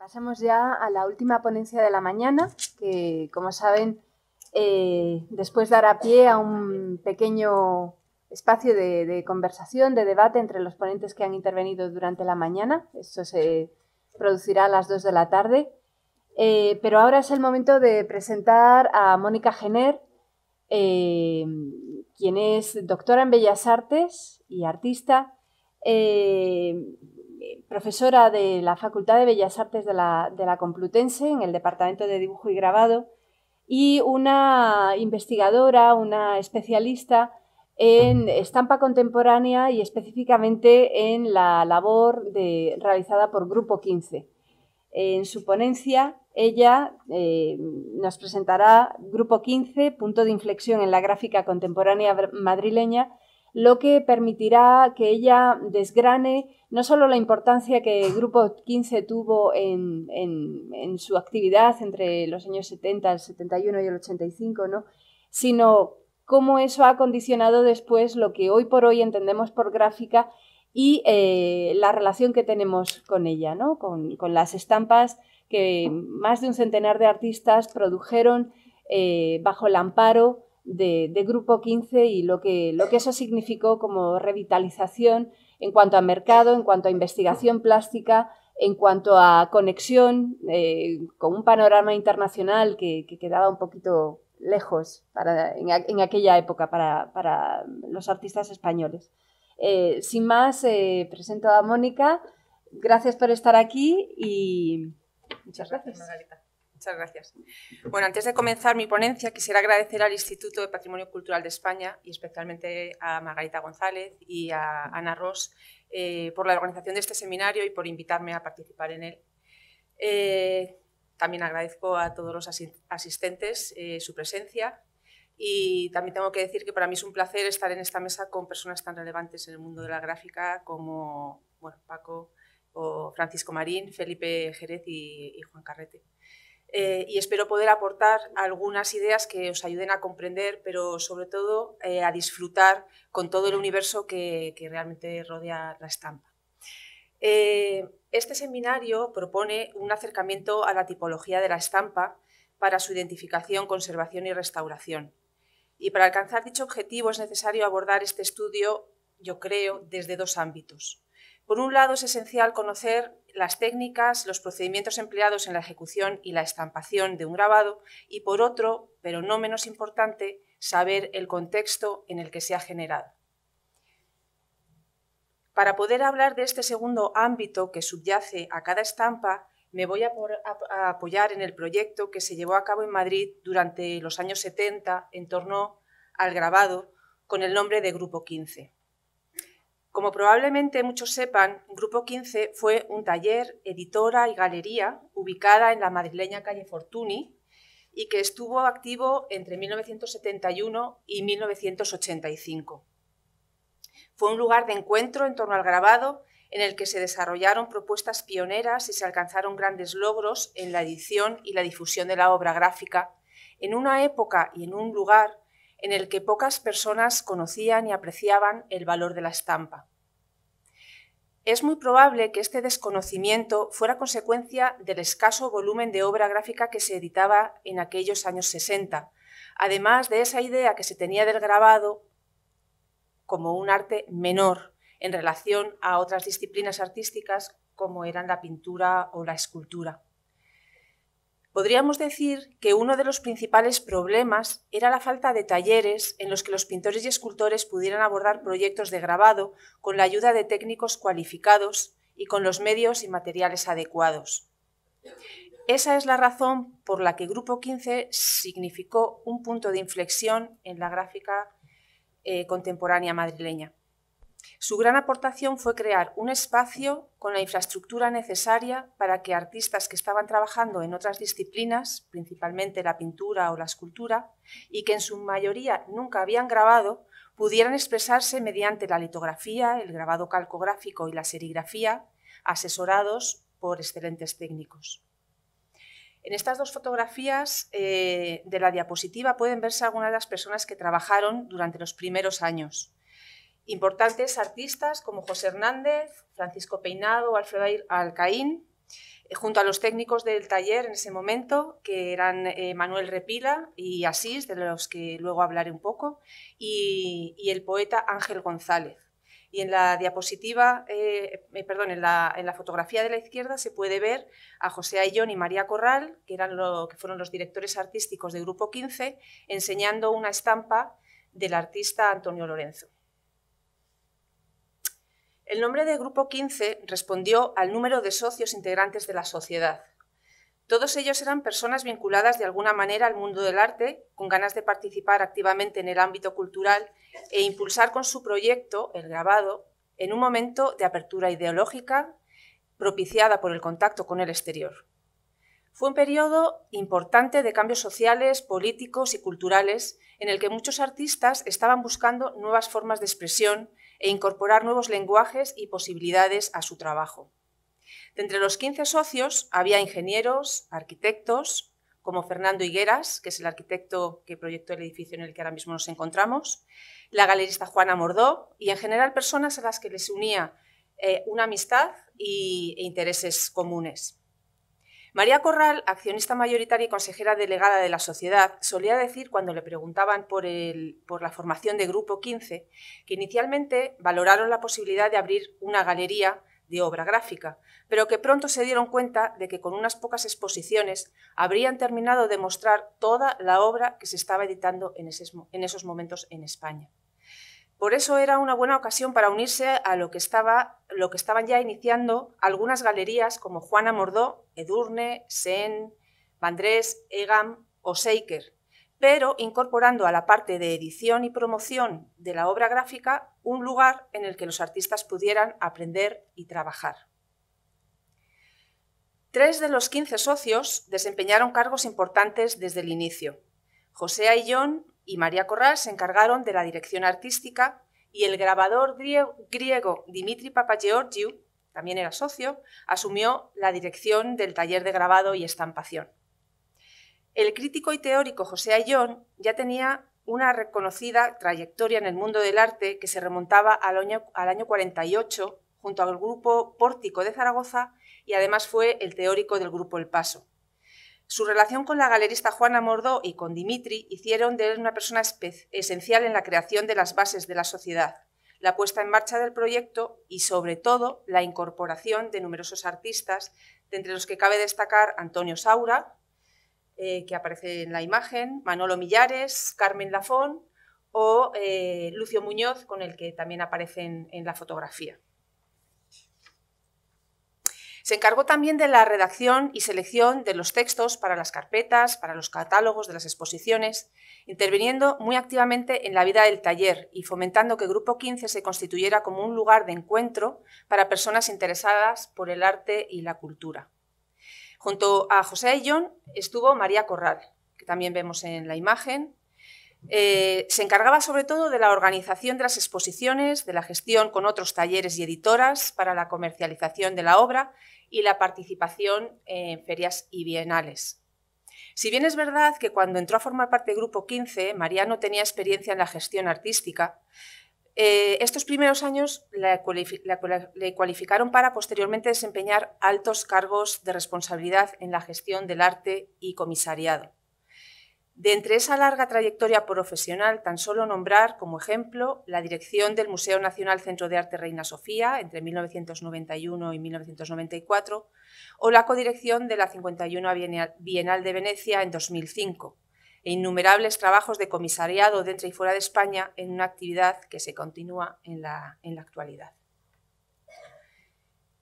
Pasamos ya a la última ponencia de la mañana, que como saben, eh, después dará pie a un pequeño espacio de, conversación, de debate entre los ponentes que han intervenido durante la mañana. Esto se producirá a las 2 de la tarde. Eh, pero ahora es el momento de presentar a Mónica Gener, eh, quien es doctora en Bellas Artes y artista. Eh, profesora de la Facultad de Bellas Artes de la, Complutense, en el Departamento de Dibujo y Grabado, y una investigadora, una especialista en estampa contemporánea y específicamente en la labor realizada por Grupo 15. En su ponencia, ella eh, nos presentará Grupo 15, punto de inflexión en la gráfica contemporánea madrileña, lo que permitirá que ella desgrane no solo la importancia que el Grupo 15 tuvo en, su actividad entre los años 70, el 71 y el 85, sino cómo eso ha condicionado después lo que hoy por hoy entendemos por gráfica y eh, la relación que tenemos con ella, ¿no? con, las estampas que más de un centenar de artistas produjeron eh, bajo el amparo de, Grupo 15 y lo que, lo que eso significó como revitalización en cuanto a mercado, en cuanto a investigación plástica, en cuanto a conexión eh, con un panorama internacional que, quedaba un poquito lejos para, en, aquella época para, para los artistas españoles. Eh, sin más, eh, presento a Mónica. Gracias por estar aquí y muchas gracias. gracias. Muchas gracias. Bueno, antes de comenzar mi ponencia, quisiera agradecer al Instituto de Patrimonio Cultural de España y especialmente a Margarita González y a Ana Ross eh, por la organización de este seminario y por invitarme a participar en él. Eh, también agradezco a todos los asistentes eh, su presencia y también tengo que decir que para mí es un placer estar en esta mesa con personas tan relevantes en el mundo de la gráfica como Paco o Francisco Marín, Felipe Jerez y Juan Carrete. Eh, y espero poder aportar algunas ideas que os ayuden a comprender, pero sobre todo eh, a disfrutar con todo el universo que, realmente rodea la estampa. Eh, este seminario propone un acercamiento a la tipología de la estampa para su identificación, conservación y restauración. Y para alcanzar dicho objetivo es necesario abordar este estudio, yo creo, desde dos ámbitos. Por un lado, es esencial conocer las técnicas, los procedimientos empleados en la ejecución y la estampación de un grabado y, por otro, pero no menos importante, saber el contexto en el que se ha generado. Para poder hablar de este segundo ámbito que subyace a cada estampa, me voy a, apoyar en el proyecto que se llevó a cabo en Madrid durante los años 70 en torno al grabado con el nombre de Grupo 15. Como probablemente muchos sepan, Grupo 15 fue un taller, editora y galería ubicada en la madrileña calle Fortuny y que estuvo activo entre 1971 y 1985. Fue un lugar de encuentro en torno al grabado en el que se desarrollaron propuestas pioneras y se alcanzaron grandes logros en la edición y la difusión de la obra gráfica, en una época y en un lugar en el que pocas personas conocían y apreciaban el valor de la estampa. Es muy probable que este desconocimiento fuera consecuencia del escaso volumen de obra gráfica que se editaba en aquellos años 60, además de esa idea que se tenía del grabado como un arte menor en relación a otras disciplinas artísticas como eran la pintura o la escultura. Podríamos decir que uno de los principales problemas era la falta de talleres en los que los pintores y escultores pudieran abordar proyectos de grabado con la ayuda de técnicos cualificados y con los medios y materiales adecuados. Esa es la razón por la que Grupo 15 significó un punto de inflexión en la gráfica eh, contemporánea madrileña. Su gran aportación fue crear un espacio con la infraestructura necesaria para que artistas que estaban trabajando en otras disciplinas, principalmente la pintura o la escultura, y que en su mayoría nunca habían grabado, pudieran expresarse mediante la litografía, el grabado calcográfico y la serigrafía, asesorados por excelentes técnicos. En estas dos fotografías eh, de la diapositiva pueden verse algunas de las personas que trabajaron durante los primeros años importantes artistas como José Hernández, Francisco Peinado, Alfredo Alcaín, eh, junto a los técnicos del taller en ese momento, que eran eh, Manuel Repila y Asís, de los que luego hablaré un poco, y, el poeta Ángel González. Y en la diapositiva, eh, en la, fotografía de la izquierda se puede ver a José Ayllón y María Corral, que, eran que fueron los directores artísticos del Grupo 15, enseñando una estampa del artista Antonio Lorenzo. El nombre de Grupo 15 respondió al número de socios integrantes de la sociedad. Todos ellos eran personas vinculadas de alguna manera al mundo del arte, con ganas de participar activamente en el ámbito cultural e impulsar con su proyecto, el grabado, en un momento de apertura ideológica propiciada por el contacto con el exterior. Fue un periodo importante de cambios sociales, políticos y culturales en el que muchos artistas estaban buscando nuevas formas de expresión e incorporar nuevos lenguajes y posibilidades a su trabajo. De entre los 15 socios había ingenieros, arquitectos, como Fernando Higueras, que es el arquitecto que proyectó el edificio en el que ahora mismo nos encontramos, la galerista Juana Mordó y en general personas a las que les unía eh, una amistad e intereses comunes. María Corral, accionista mayoritaria y consejera delegada de la sociedad, solía decir cuando le preguntaban por, la formación de Grupo 15 que inicialmente valoraron la posibilidad de abrir una galería de obra gráfica, pero que pronto se dieron cuenta de que con unas pocas exposiciones habrían terminado de mostrar toda la obra que se estaba editando en esos momentos en España. Por eso era una buena ocasión para unirse a lo que, estaba, lo que estaban ya iniciando algunas galerías como Juana Mordó, Edurne, Sen, Vandrés, Egam o Seiker, pero incorporando a la parte de edición y promoción de la obra gráfica un lugar en el que los artistas pudieran aprender y trabajar. Tres de los 15 socios desempeñaron cargos importantes desde el inicio. José Ayllón y María Corral se encargaron de la dirección artística y el grabador griego Dimitri Papageorgiou, también era socio, asumió la dirección del taller de grabado y estampación. El crítico y teórico José Ayón ya tenía una reconocida trayectoria en el mundo del arte que se remontaba al al año 48 junto al grupo Pórtico de Zaragoza y además fue el teórico del grupo El Paso. Su relación con la galerista Juana Mordó y con Dimitri hicieron de él una persona esencial en la creación de las bases de la sociedad, la puesta en marcha del proyecto y, sobre todo, la incorporación de numerosos artistas, de entre los que cabe destacar Antonio Saura, eh, que aparece en la imagen, Manolo Millares, Carmen Lafón o eh, Lucio Muñoz, con el que también aparece en la fotografía. Se encargó también de la redacción y selección de los textos para las carpetas, para los catálogos de las exposiciones, interviniendo muy activamente en la vida del taller y fomentando que Grupo 15 se constituyera como un lugar de encuentro para personas interesadas por el arte y la cultura. Junto a José y estuvo María Corral, que también vemos en la imagen, eh, se encargaba sobre todo de la organización de las exposiciones, de la gestión con otros talleres y editoras para la comercialización de la obra y la participación en ferias y bienales. Si bien es verdad que cuando entró a formar parte del Grupo 15, Mariano tenía experiencia en la gestión artística, eh, estos primeros años le cualificaron para posteriormente desempeñar altos cargos de responsabilidad en la gestión del arte y comisariado. De entre esa larga trayectoria profesional, tan solo nombrar como ejemplo la dirección del Museo Nacional Centro de Arte Reina Sofía entre 1991 y 1994 o la codirección de la 51 Bienal de Venecia en 2005 e innumerables trabajos de comisariado dentro y fuera de España en una actividad que se continúa en la, en la actualidad.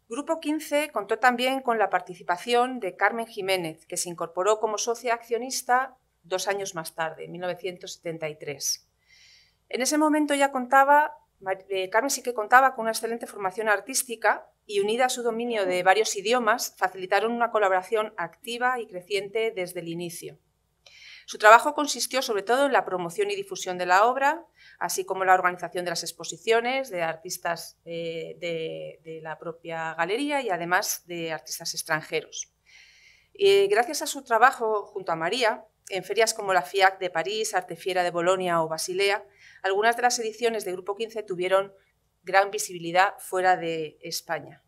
Grupo 15 contó también con la participación de Carmen Jiménez, que se incorporó como socia accionista dos años más tarde, en 1973. En ese momento ya contaba, eh, Carmen sí que contaba con una excelente formación artística y unida a su dominio de varios idiomas, facilitaron una colaboración activa y creciente desde el inicio. Su trabajo consistió sobre todo en la promoción y difusión de la obra, así como la organización de las exposiciones de artistas eh, de, la propia galería y además de artistas extranjeros. Eh, gracias a su trabajo junto a María, en ferias como la FIAC de París, Artefiera de Bolonia o Basilea, algunas de las ediciones de Grupo 15 tuvieron gran visibilidad fuera de España.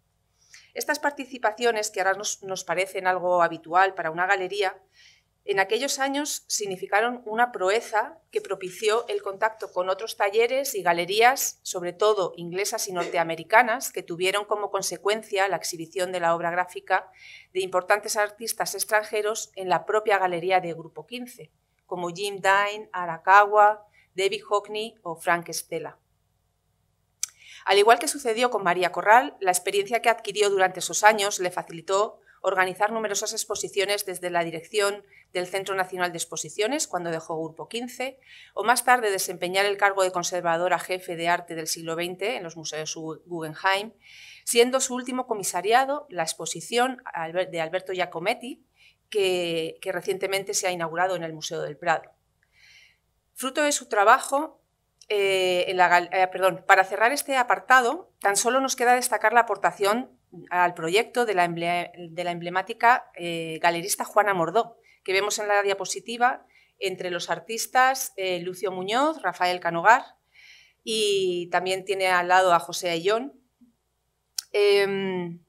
Estas participaciones, que ahora nos, nos parecen algo habitual para una galería, en aquellos años significaron una proeza que propició el contacto con otros talleres y galerías, sobre todo inglesas y norteamericanas, que tuvieron como consecuencia la exhibición de la obra gráfica de importantes artistas extranjeros en la propia galería de Grupo 15, como Jim Dine, Arakawa, David Hockney o Frank Stella. Al igual que sucedió con María Corral, la experiencia que adquirió durante esos años le facilitó organizar numerosas exposiciones desde la dirección del Centro Nacional de Exposiciones, cuando dejó Grupo 15, o más tarde desempeñar el cargo de conservadora jefe de arte del siglo XX en los museos Guggenheim, siendo su último comisariado la exposición de Alberto Giacometti, que, recientemente se ha inaugurado en el Museo del Prado. Fruto de su trabajo, eh, eh, para cerrar este apartado, tan solo nos queda destacar la aportación al proyecto de la, emblemática eh, galerista Juana Mordó, que vemos en la diapositiva entre los artistas eh, Lucio Muñoz, Rafael Canogar y también tiene al lado a José Ayón. Em,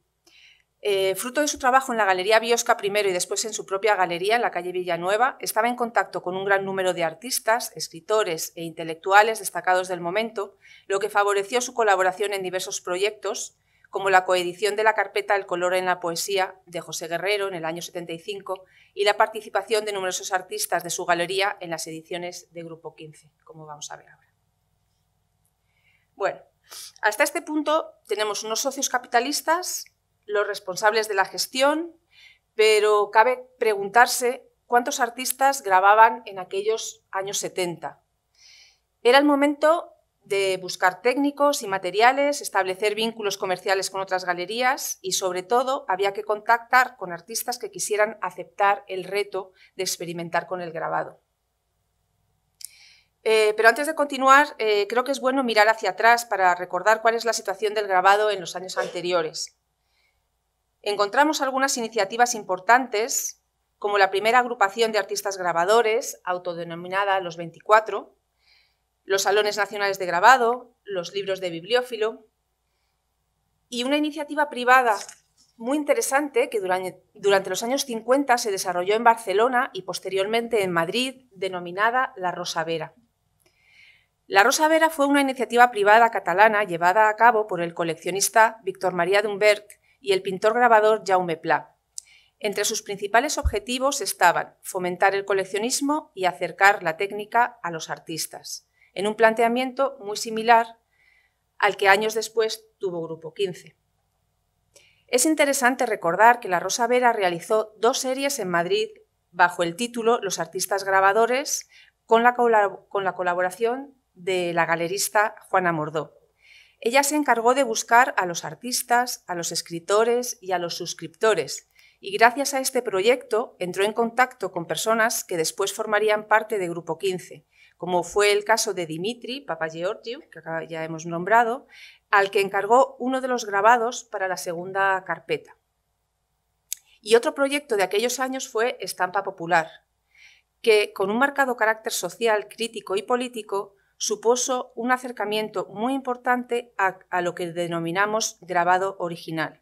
eh, fruto de su trabajo en la Galería Biosca primero y después en su propia galería en la calle Villanueva, estaba en contacto con un gran número de artistas, escritores e intelectuales destacados del momento, lo que favoreció su colaboración en diversos proyectos, como la coedición de la carpeta El color en la poesía de José Guerrero en el año 75 y la participación de numerosos artistas de su galería en las ediciones de Grupo 15, como vamos a ver ahora. Bueno, hasta este punto tenemos unos socios capitalistas, los responsables de la gestión, pero cabe preguntarse cuántos artistas grababan en aquellos años 70. Era el momento de buscar técnicos y materiales, establecer vínculos comerciales con otras galerías y, sobre todo, había que contactar con artistas que quisieran aceptar el reto de experimentar con el grabado. Eh, pero antes de continuar, eh, creo que es bueno mirar hacia atrás para recordar cuál es la situación del grabado en los años anteriores. Encontramos algunas iniciativas importantes, como la primera agrupación de artistas grabadores, autodenominada Los 24, los salones nacionales de grabado, los libros de bibliófilo y una iniciativa privada muy interesante que durante los años 50 se desarrolló en Barcelona y posteriormente en Madrid, denominada La Rosavera. La Rosavera fue una iniciativa privada catalana llevada a cabo por el coleccionista Víctor María Dumbert y el pintor grabador Jaume Pla. Entre sus principales objetivos estaban fomentar el coleccionismo y acercar la técnica a los artistas en un planteamiento muy similar al que años después tuvo Grupo 15. Es interesante recordar que la Rosa Vera realizó dos series en Madrid bajo el título Los artistas grabadores con la, colaboración de la galerista Juana Mordó. Ella se encargó de buscar a los artistas, a los escritores y a los suscriptores, y gracias a este proyecto entró en contacto con personas que después formarían parte de Grupo 15, como fue el caso de Dimitri Papageorgiou, que ya hemos nombrado, al que encargó uno de los grabados para la segunda carpeta. Y otro proyecto de aquellos años fue Estampa Popular, que con un marcado carácter social, crítico y político, supuso un acercamiento muy importante a lo que denominamos grabado original.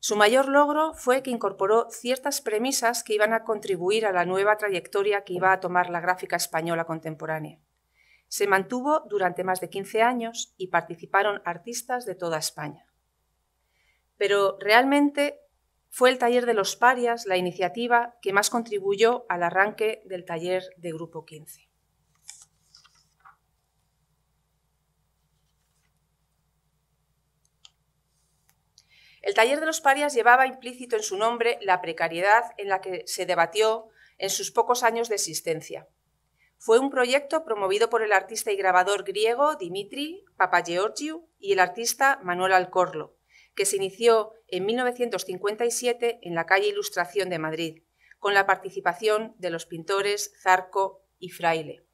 Su mayor logro fue que incorporó ciertas premisas que iban a contribuir a la nueva trayectoria que iba a tomar la gráfica española contemporánea. Se mantuvo durante más de 15 años y participaron artistas de toda España. Pero realmente fue el taller de los parias la iniciativa que más contribuyó al arranque del taller de Grupo 15. El taller de los parias llevaba implícito en su nombre la precariedad en la que se debatió en sus pocos años de existencia. Fue un proyecto promovido por el artista y grabador griego Dimitri Papageorgiou y el artista Manuel Alcorlo, que se inició en 1957 en la calle Ilustración de Madrid, con la participación de los pintores Zarco y Fraile.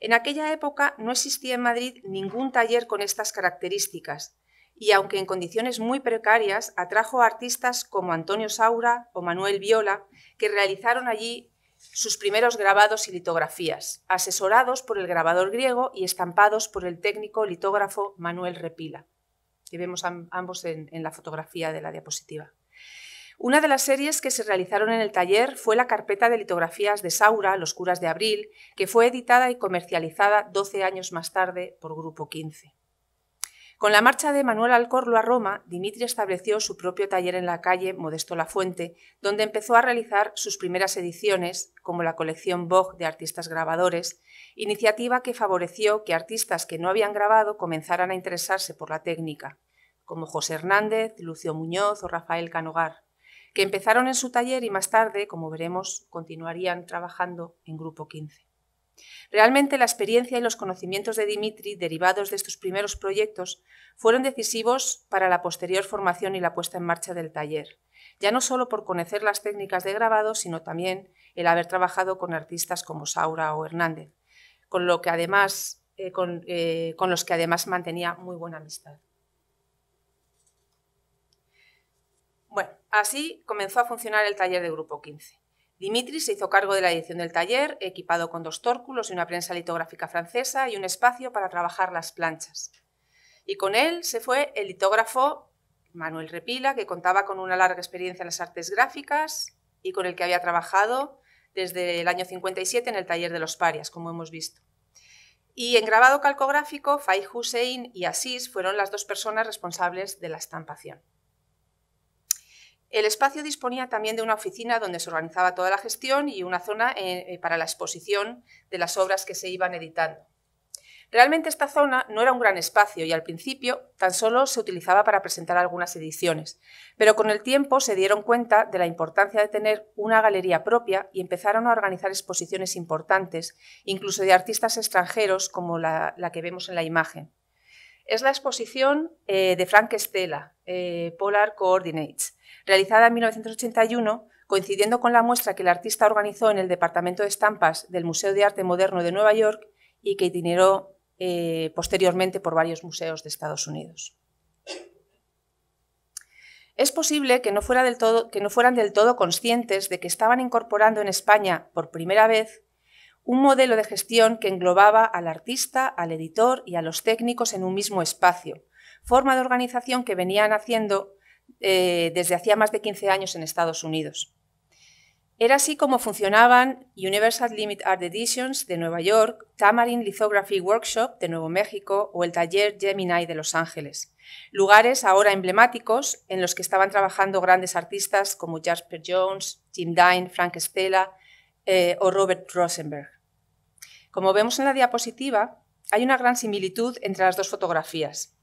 En aquella época no existía en Madrid ningún taller con estas características, y aunque en condiciones muy precarias, atrajo a artistas como Antonio Saura o Manuel Viola, que realizaron allí sus primeros grabados y litografías, asesorados por el grabador griego y estampados por el técnico litógrafo Manuel Repila, que vemos ambos en, en la fotografía de la diapositiva. Una de las series que se realizaron en el taller fue la carpeta de litografías de Saura, Los curas de abril, que fue editada y comercializada 12 años más tarde por Grupo 15. Con la marcha de Manuel Alcorlo a Roma, Dimitri estableció su propio taller en la calle Modesto La Fuente, donde empezó a realizar sus primeras ediciones, como la colección Vogue de artistas grabadores, iniciativa que favoreció que artistas que no habían grabado comenzaran a interesarse por la técnica, como José Hernández, Lucio Muñoz o Rafael Canogar, que empezaron en su taller y más tarde, como veremos, continuarían trabajando en Grupo 15. Realmente la experiencia y los conocimientos de Dimitri derivados de estos primeros proyectos fueron decisivos para la posterior formación y la puesta en marcha del taller, ya no solo por conocer las técnicas de grabado, sino también el haber trabajado con artistas como Saura o Hernández, con, eh, eh, con los que además mantenía muy buena amistad. Bueno, así comenzó a funcionar el taller de Grupo 15. Dimitri se hizo cargo de la edición del taller, equipado con dos tórculos y una prensa litográfica francesa y un espacio para trabajar las planchas. Y con él se fue el litógrafo Manuel Repila, que contaba con una larga experiencia en las artes gráficas y con el que había trabajado desde el año 57 en el taller de los parias, como hemos visto. Y en grabado calcográfico, Fay Hussein y Asís fueron las dos personas responsables de la estampación. El espacio disponía también de una oficina donde se organizaba toda la gestión y una zona eh, eh, para la exposición de las obras que se iban editando. Realmente esta zona no era un gran espacio y al principio tan solo se utilizaba para presentar algunas ediciones, pero con el tiempo se dieron cuenta de la importancia de tener una galería propia y empezaron a organizar exposiciones importantes, incluso de artistas extranjeros como la, que vemos en la imagen. Es la exposición eh, de Frank Stella, Polar Coordinates, realizada en 1981, coincidiendo con la muestra que el artista organizó en el Departamento de Estampas del Museo de Arte Moderno de Nueva York y que itineró eh, posteriormente por varios museos de Estados Unidos. Es posible que no, fuera del todo, que no fueran del todo conscientes de que estaban incorporando en España, por primera vez, un modelo de gestión que englobaba al artista, al editor y a los técnicos en un mismo espacio, forma de organización que venían haciendo eh, desde hacía más de 15 años en Estados Unidos. Era así como funcionaban Universal Limit Art Editions de Nueva York, Tamarin Lithography Workshop de Nuevo México o el taller Gemini de Los Ángeles, lugares ahora emblemáticos en los que estaban trabajando grandes artistas como Jasper Jones, Jim Dine, Frank Stella eh, o Robert Rosenberg. Como vemos en la diapositiva, hay una gran similitud entre las dos fotografías.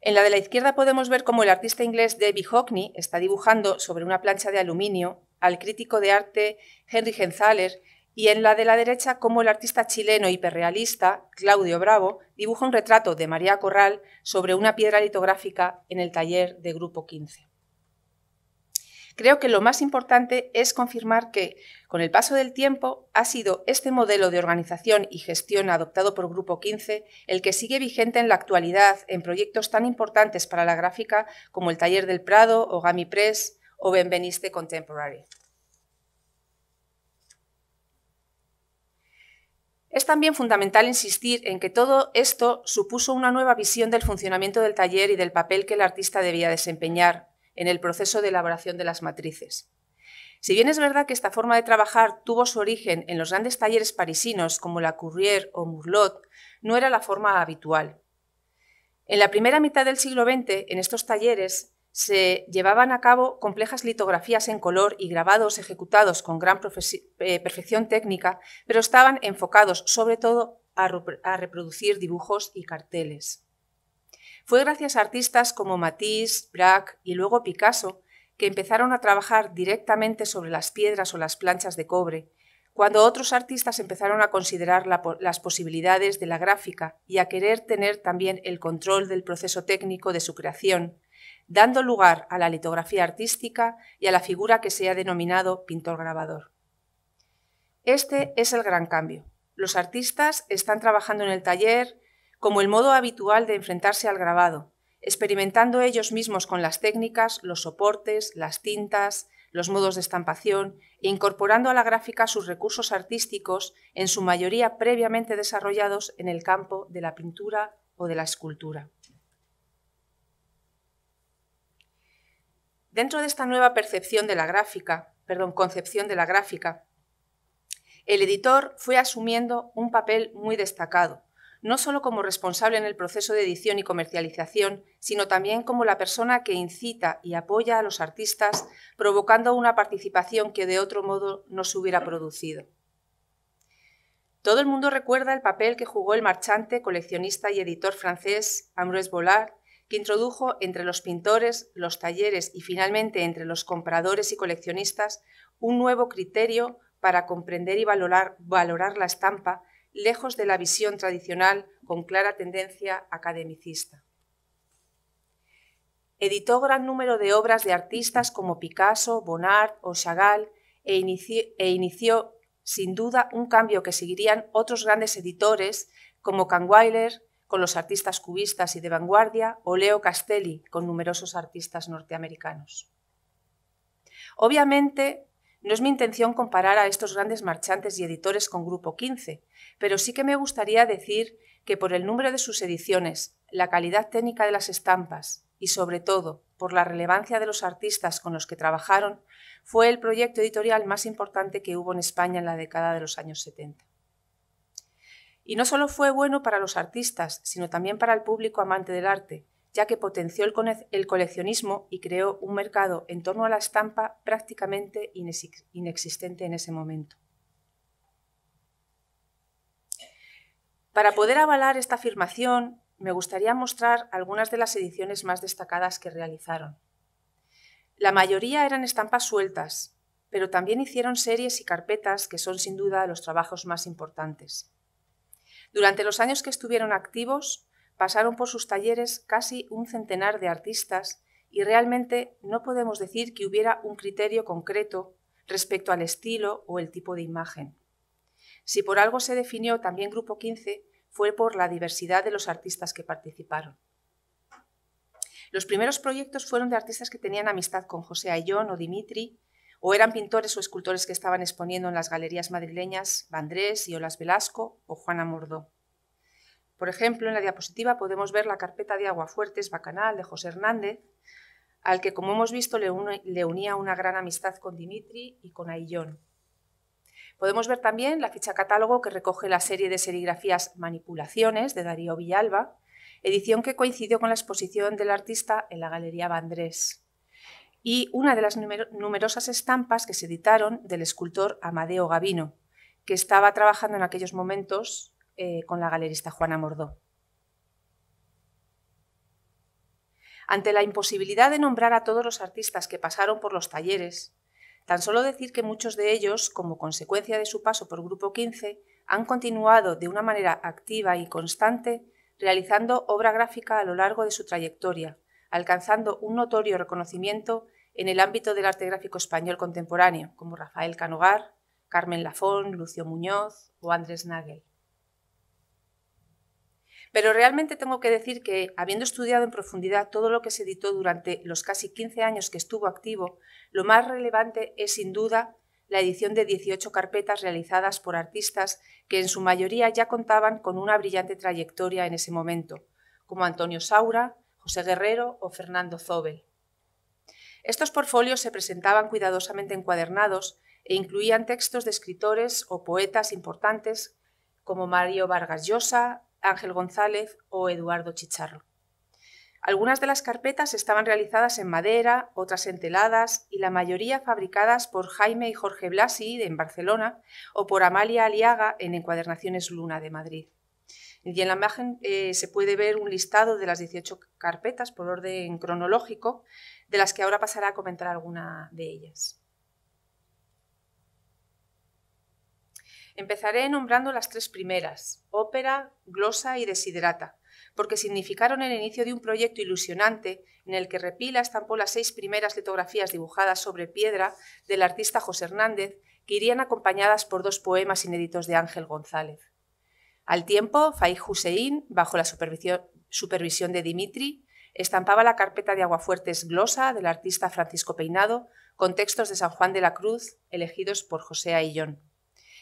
En la de la izquierda podemos ver cómo el artista inglés David Hockney está dibujando sobre una plancha de aluminio al crítico de arte Henry Genthaler y en la de la derecha cómo el artista chileno hiperrealista Claudio Bravo dibuja un retrato de María Corral sobre una piedra litográfica en el taller de Grupo 15. Creo que lo más importante es confirmar que, con el paso del tiempo, ha sido este modelo de organización y gestión adoptado por Grupo 15 el que sigue vigente en la actualidad en proyectos tan importantes para la gráfica como el Taller del Prado, o Gami Press o Benveniste Contemporary. Es también fundamental insistir en que todo esto supuso una nueva visión del funcionamiento del taller y del papel que el artista debía desempeñar, en el proceso de elaboración de las matrices. Si bien es verdad que esta forma de trabajar tuvo su origen en los grandes talleres parisinos como la Courrier o Murlot, no era la forma habitual. En la primera mitad del siglo XX, en estos talleres, se llevaban a cabo complejas litografías en color y grabados ejecutados con gran eh, perfección técnica, pero estaban enfocados sobre todo a reproducir dibujos y carteles. Fue gracias a artistas como Matisse, Braque y luego Picasso que empezaron a trabajar directamente sobre las piedras o las planchas de cobre, cuando otros artistas empezaron a considerar las posibilidades de la gráfica y a querer tener también el control del proceso técnico de su creación, dando lugar a la litografía artística y a la figura que se ha denominado pintor-grabador. Este es el gran cambio. Los artistas están trabajando en el taller, como el modo habitual de enfrentarse al grabado, experimentando ellos mismos con las técnicas, los soportes, las tintas, los modos de estampación e incorporando a la gráfica sus recursos artísticos, en su mayoría previamente desarrollados en el campo de la pintura o de la escultura. Dentro de esta nueva percepción de la gráfica, perdón, concepción de la gráfica, el editor fue asumiendo un papel muy destacado, no solo como responsable en el proceso de edición y comercialización, sino también como la persona que incita y apoya a los artistas, provocando una participación que de otro modo no se hubiera producido. Todo el mundo recuerda el papel que jugó el marchante, coleccionista y editor francés Ambroise Bollard, que introdujo entre los pintores, los talleres y finalmente entre los compradores y coleccionistas un nuevo criterio para comprender y valorar la estampa lejos de la visión tradicional con clara tendencia academicista. Editó gran número de obras de artistas como Picasso, Bonnard o Chagall e, e inició, sin duda un cambio que seguirían otros grandes editores como Kahnweiler con los artistas cubistas y de vanguardia o Leo Castelli con numerosos artistas norteamericanos. Obviamente, no es mi intención comparar a estos grandes marchantes y editores con Grupo 15, pero sí que me gustaría decir que por el número de sus ediciones, la calidad técnica de las estampas y sobre todo por la relevancia de los artistas con los que trabajaron, fue el proyecto editorial más importante que hubo en España en la década de los años 70. Y no solo fue bueno para los artistas, sino también para el público amante del arte, ya que potenció el, el coleccionismo y creó un mercado en torno a la estampa prácticamente inexistente en ese momento. Para poder avalar esta afirmación, me gustaría mostrar algunas de las ediciones más destacadas que realizaron. La mayoría eran estampas sueltas, pero también hicieron series y carpetas que son sin duda los trabajos más importantes. Durante los años que estuvieron activos, pasaron por sus talleres casi un centenar de artistas y realmente no podemos decir que hubiera un criterio concreto respecto al estilo o el tipo de imagen. Si por algo se definió también Grupo 15, fue por la diversidad de los artistas que participaron. Los primeros proyectos fueron de artistas que tenían amistad con José Ayón o Dimitri, o eran pintores o escultores que estaban exponiendo en las galerías madrileñas Vandrés y Olas Velasco o Juana Mordó. Por ejemplo, en la diapositiva podemos ver la carpeta de Aguafuertes Bacanal de José Hernández, al que, como hemos visto, le, unía una gran amistad con Dimitri y con Aillón. Podemos ver también la ficha catálogo que recoge la serie de serigrafías Manipulaciones de Darío Villalba, edición que coincidió con la exposición del artista en la Galería Vandrés, y una de las numerosas estampas que se editaron del escultor Amadeo Gavino, que estaba trabajando en aquellos momentos eh, con la galerista Juana Mordó. Ante la imposibilidad de nombrar a todos los artistas que pasaron por los talleres, tan solo decir que muchos de ellos, como consecuencia de su paso por Grupo 15, han continuado de una manera activa y constante realizando obra gráfica a lo largo de su trayectoria, alcanzando un notorio reconocimiento en el ámbito del arte gráfico español contemporáneo, como Rafael Canogar, Carmen Lafón, Lucio Muñoz o Andrés Nagel. Pero realmente tengo que decir que, habiendo estudiado en profundidad todo lo que se editó durante los casi 15 años que estuvo activo, lo más relevante es sin duda la edición de 18 carpetas realizadas por artistas que en su mayoría ya contaban con una brillante trayectoria en ese momento, como Antonio Saura, José Guerrero o Fernando Zobel. Estos portfolios se presentaban cuidadosamente encuadernados e incluían textos de escritores o poetas importantes como Mario Vargas Llosa, Ángel González o Eduardo Chicharro. Algunas de las carpetas estaban realizadas en madera, otras en teladas y la mayoría fabricadas por Jaime y Jorge Blasi en Barcelona o por Amalia Aliaga en Encuadernaciones Luna de Madrid. Y en la imagen eh, se puede ver un listado de las 18 carpetas por orden cronológico, de las que ahora pasará a comentar alguna de ellas. Empezaré nombrando las tres primeras, ópera, glosa y desiderata, porque significaron el inicio de un proyecto ilusionante en el que Repila estampó las seis primeras litografías dibujadas sobre piedra del artista José Hernández, que irían acompañadas por dos poemas inéditos de Ángel González. Al tiempo, Fay Hussein, bajo la supervisión de Dimitri, estampaba la carpeta de Aguafuertes Glosa del artista Francisco Peinado con textos de San Juan de la Cruz elegidos por José Aillón.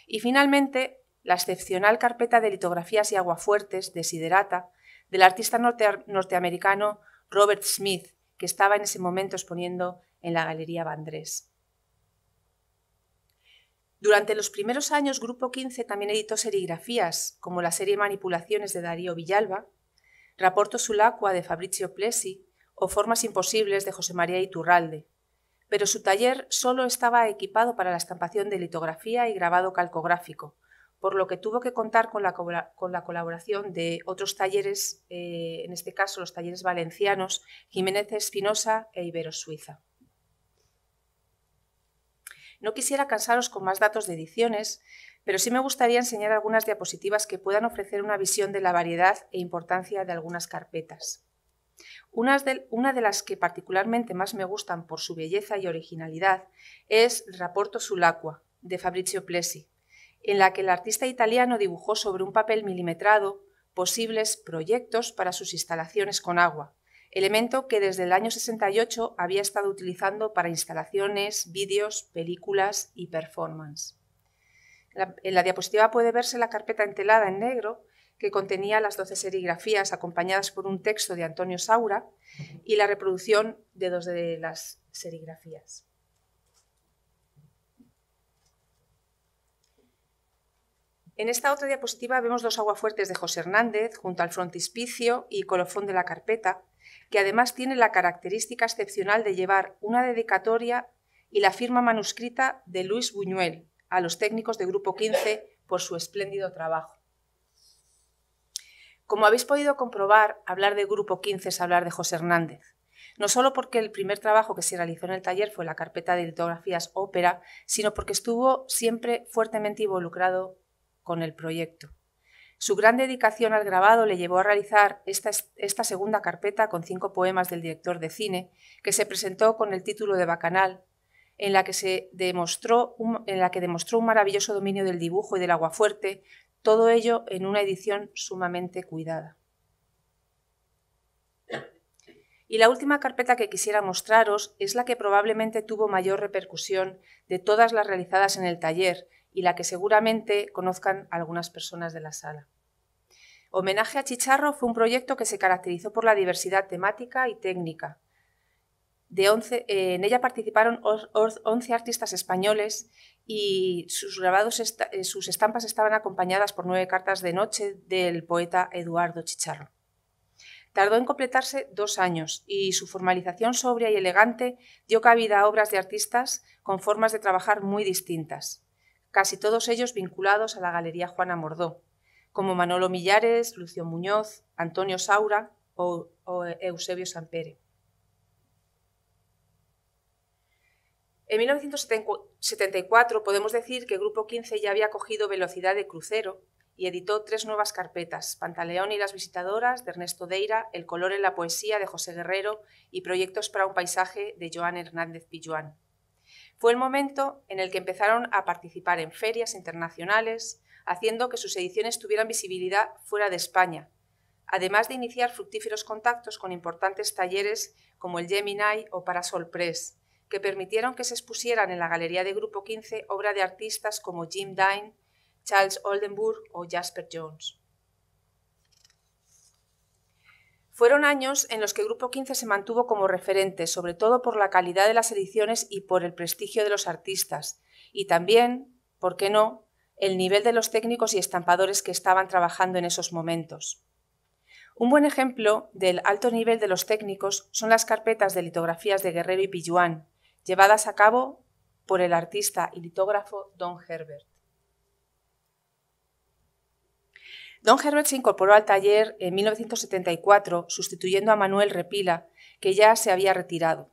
Y finalmente, la excepcional carpeta de litografías y aguafuertes desiderata del artista norteamericano Robert Smith, que estaba en ese momento exponiendo en la Galería Vandrés. Durante los primeros años, Grupo 15 también editó serigrafías, como la serie Manipulaciones de Darío Villalba, Raporto Sulacua de Fabrizio Plessi o Formas Imposibles de José María Iturralde, pero su taller solo estaba equipado para la estampación de litografía y grabado calcográfico, por lo que tuvo que contar con la, colaboración de otros talleres, eh, en este caso los talleres valencianos, Jiménez Espinosa e Ibero Suiza. No quisiera cansaros con más datos de ediciones, pero sí me gustaría enseñar algunas diapositivas que puedan ofrecer una visión de la variedad e importancia de algunas carpetas. Una de, las que particularmente más me gustan por su belleza y originalidad es Rapporto sull'acqua, de Fabrizio Plessi, en la que el artista italiano dibujó sobre un papel milimetrado posibles proyectos para sus instalaciones con agua, elemento que desde el año 68 había estado utilizando para instalaciones, vídeos, películas y performance. En la diapositiva puede verse la carpeta entelada en negro que contenía las 12 serigrafías acompañadas por un texto de Antonio Saura y la reproducción de dos de las serigrafías. En esta otra diapositiva vemos dos aguafuertes de José Hernández junto al frontispicio y colofón de la carpeta, que además tiene la característica excepcional de llevar una dedicatoria y la firma manuscrita de Luis Buñuel a los técnicos de Grupo 15 por su espléndido trabajo. Como habéis podido comprobar, hablar de Grupo 15 es hablar de José Hernández. No solo porque el primer trabajo que se realizó en el taller fue la carpeta de litografías ópera, sino porque estuvo siempre fuertemente involucrado con el proyecto. Su gran dedicación al grabado le llevó a realizar esta, segunda carpeta con cinco poemas del director de cine, que se presentó con el título de Bacanal, en la que, se demostró un, en la que demostró un maravilloso dominio del dibujo y del aguafuerte, todo ello en una edición sumamente cuidada. Y la última carpeta que quisiera mostraros es la que probablemente tuvo mayor repercusión de todas las realizadas en el taller y la que seguramente conozcan algunas personas de la sala. Homenaje a Chicharro fue un proyecto que se caracterizó por la diversidad temática y técnica, eh, en ella participaron 11 artistas españoles y sus grabados, eh, sus estampas estaban acompañadas por nueve cartas de noche del poeta Eduardo Chicharro. Tardó en completarse dos años y su formalización sobria y elegante dio cabida a obras de artistas con formas de trabajar muy distintas, casi todos ellos vinculados a la Galería Juana Mordó, como Manolo Millares, Lucio Muñoz, Antonio Saura o, o Eusebio Sampere. En 1974 podemos decir que Grupo 15 ya había cogido velocidad de crucero y editó tres nuevas carpetas, Pantaleón y las visitadoras de Ernesto Deira, El color en la poesía de José Guerrero y Proyectos para un paisaje de Joan Hernández Pijuán. Fue el momento en el que empezaron a participar en ferias internacionales, haciendo que sus ediciones tuvieran visibilidad fuera de España, además de iniciar fructíferos contactos con importantes talleres como el Gemini o Parasol Press, que permitieron que se expusieran en la Galería de Grupo 15 obra de artistas como Jim Dine, Charles Oldenburg o Jasper Jones. Fueron años en los que Grupo 15 se mantuvo como referente, sobre todo por la calidad de las ediciones y por el prestigio de los artistas, y también, ¿por qué no?, el nivel de los técnicos y estampadores que estaban trabajando en esos momentos. Un buen ejemplo del alto nivel de los técnicos son las carpetas de litografías de Guerrero y Pilluán, llevadas a cabo por el artista y litógrafo Don Herbert. Don Herbert se incorporó al taller en 1974, sustituyendo a Manuel Repila, que ya se había retirado.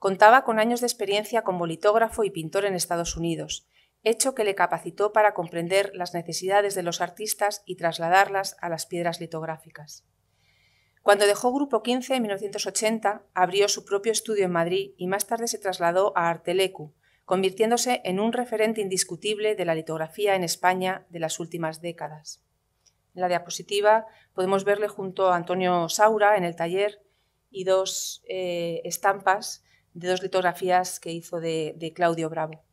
Contaba con años de experiencia como litógrafo y pintor en Estados Unidos, hecho que le capacitó para comprender las necesidades de los artistas y trasladarlas a las piedras litográficas. Cuando dejó Grupo 15 en 1980, abrió su propio estudio en Madrid y más tarde se trasladó a Artelecu, convirtiéndose en un referente indiscutible de la litografía en España de las últimas décadas. En la diapositiva podemos verle junto a Antonio Saura en el taller y dos eh, estampas de dos litografías que hizo de Claudio Bravo.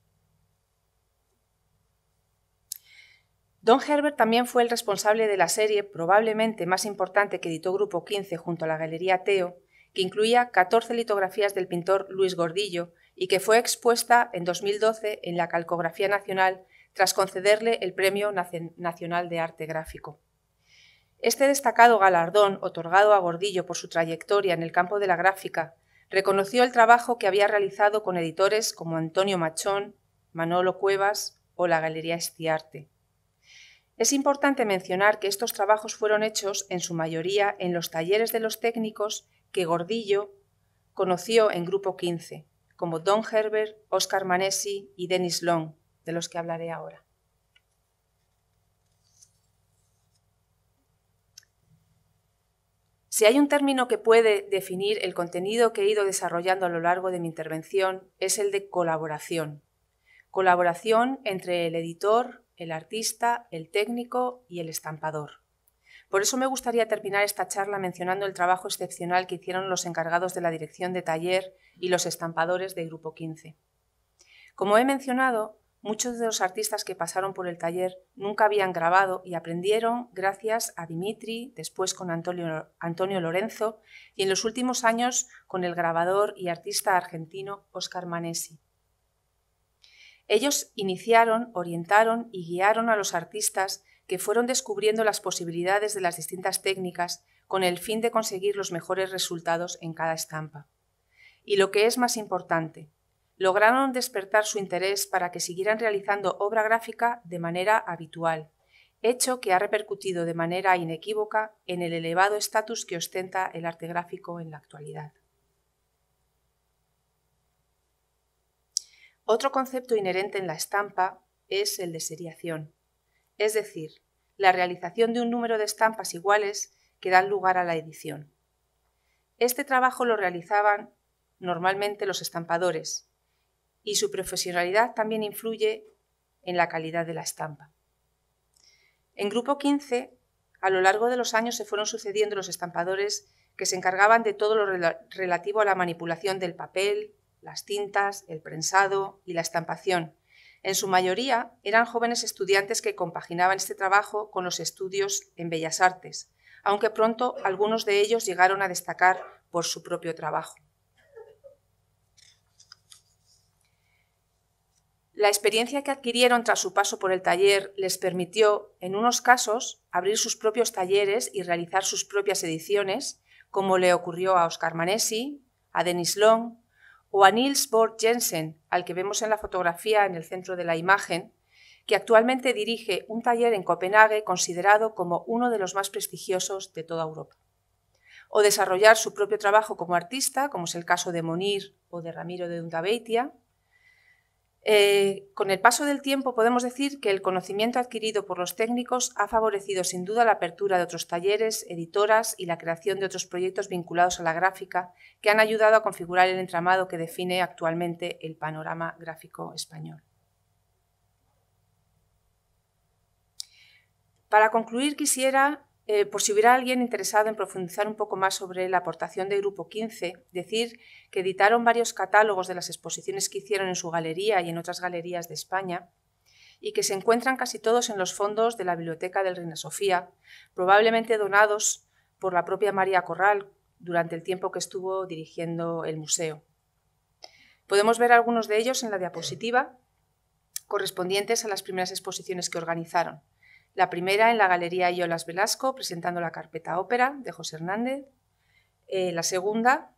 Don Herbert también fue el responsable de la serie probablemente más importante que editó Grupo 15 junto a la Galería Teo, que incluía 14 litografías del pintor Luis Gordillo y que fue expuesta en 2012 en la Calcografía Nacional tras concederle el Premio Nacional de Arte Gráfico. Este destacado galardón, otorgado a Gordillo por su trayectoria en el campo de la gráfica, reconoció el trabajo que había realizado con editores como Antonio Machón, Manolo Cuevas o la Galería Estiarte. Es importante mencionar que estos trabajos fueron hechos en su mayoría en los talleres de los técnicos que Gordillo conoció en Grupo 15, como Don Herbert, Oscar Manessi y Dennis Long, de los que hablaré ahora. Si hay un término que puede definir el contenido que he ido desarrollando a lo largo de mi intervención, es el de colaboración. Colaboración entre el editor, el artista, el técnico y el estampador. Por eso me gustaría terminar esta charla mencionando el trabajo excepcional que hicieron los encargados de la dirección de taller y los estampadores de Grupo 15. Como he mencionado, muchos de los artistas que pasaron por el taller nunca habían grabado y aprendieron gracias a Dimitri, después con Antonio, Antonio Lorenzo y en los últimos años con el grabador y artista argentino Oscar Manesi. Ellos iniciaron, orientaron y guiaron a los artistas que fueron descubriendo las posibilidades de las distintas técnicas con el fin de conseguir los mejores resultados en cada estampa. Y lo que es más importante, lograron despertar su interés para que siguieran realizando obra gráfica de manera habitual, hecho que ha repercutido de manera inequívoca en el elevado estatus que ostenta el arte gráfico en la actualidad. Otro concepto inherente en la estampa es el de seriación, es decir, la realización de un número de estampas iguales que dan lugar a la edición. Este trabajo lo realizaban normalmente los estampadores y su profesionalidad también influye en la calidad de la estampa. En Grupo 15, a lo largo de los años se fueron sucediendo los estampadores que se encargaban de todo lo relativo a la manipulación del papel, las tintas, el prensado y la estampación. En su mayoría eran jóvenes estudiantes que compaginaban este trabajo con los estudios en Bellas Artes, aunque pronto algunos de ellos llegaron a destacar por su propio trabajo. La experiencia que adquirieron tras su paso por el taller les permitió, en unos casos, abrir sus propios talleres y realizar sus propias ediciones, como le ocurrió a Oscar Manessi, a Denis Long o a Niels Borg Jensen, al que vemos en la fotografía en el centro de la imagen, que actualmente dirige un taller en Copenhague considerado como uno de los más prestigiosos de toda Europa. O desarrollar su propio trabajo como artista, como es el caso de Monir o de Ramiro de Dundabeitia, eh, con el paso del tiempo podemos decir que el conocimiento adquirido por los técnicos ha favorecido sin duda la apertura de otros talleres, editoras y la creación de otros proyectos vinculados a la gráfica que han ayudado a configurar el entramado que define actualmente el panorama gráfico español. Para concluir quisiera eh, por si hubiera alguien interesado en profundizar un poco más sobre la aportación del Grupo 15, decir que editaron varios catálogos de las exposiciones que hicieron en su galería y en otras galerías de España y que se encuentran casi todos en los fondos de la Biblioteca del Reina Sofía, probablemente donados por la propia María Corral durante el tiempo que estuvo dirigiendo el museo. Podemos ver algunos de ellos en la diapositiva correspondientes a las primeras exposiciones que organizaron. La primera en la Galería Iolas Velasco, presentando la carpeta ópera de José Hernández. Eh, la segunda,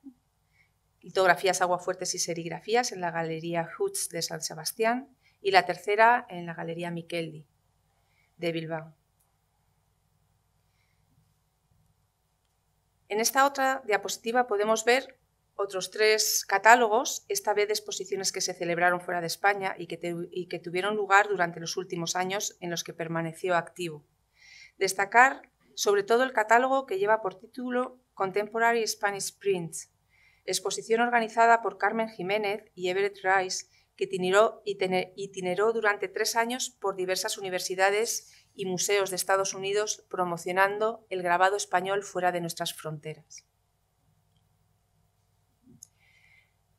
litografías, aguafuertes y serigrafías en la Galería Hutz de San Sebastián. Y la tercera en la Galería Micheldi de Bilbao. En esta otra diapositiva podemos ver otros tres catálogos, esta vez de exposiciones que se celebraron fuera de España y que, tuvieron lugar durante los últimos años en los que permaneció activo. Destacar sobre todo el catálogo que lleva por título Contemporary Spanish Prints, exposición organizada por Carmen Jiménez y Everett Rice, que itineró durante tres años por diversas universidades y museos de Estados Unidos promocionando el grabado español fuera de nuestras fronteras.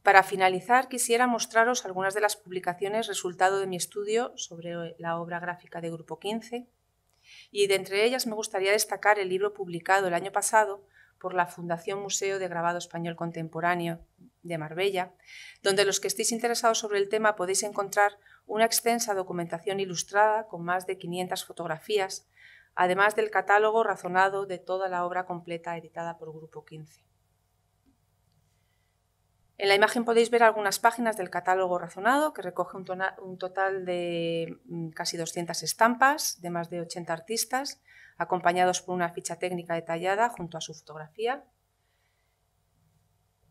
Para finalizar, quisiera mostraros algunas de las publicaciones resultado de mi estudio sobre eh, la obra gráfica de Grupo 15, y de entre ellas me gustaría destacar el libro publicado el año pasado por la Fundación Museo de Grabado Español Contemporáneo de Marbella, donde los que estéis interesados sobre el tema podéis encontrar una extensa documentación ilustrada con más de 500 fotografías, además del catálogo razonado de toda la obra completa editada por Grupo 15. En la imagen podéis ver algunas páginas del catálogo razonado, que recoge un, total de mm, casi 200 estampas de más de 80 artistas, acompañados por una ficha técnica detallada junto a su fotografía.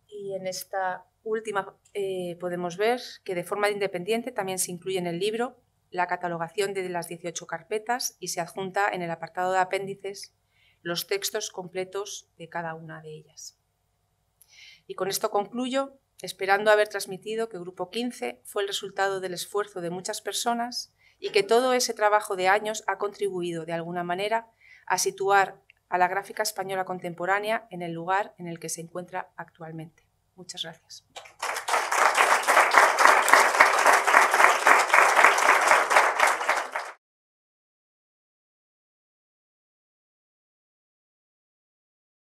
Y en esta última eh, podemos ver que de forma independiente también se incluye en el libro la catalogación de las 18 carpetas y se adjunta en el apartado de apéndices los textos completos de cada una de ellas. Y con esto concluyo, esperando haber transmitido que Grupo 15 fue el resultado del esfuerzo de muchas personas y que todo ese trabajo de años ha contribuido, de alguna manera, a situar a la gráfica española contemporánea en el lugar en el que se encuentra actualmente. Muchas gracias.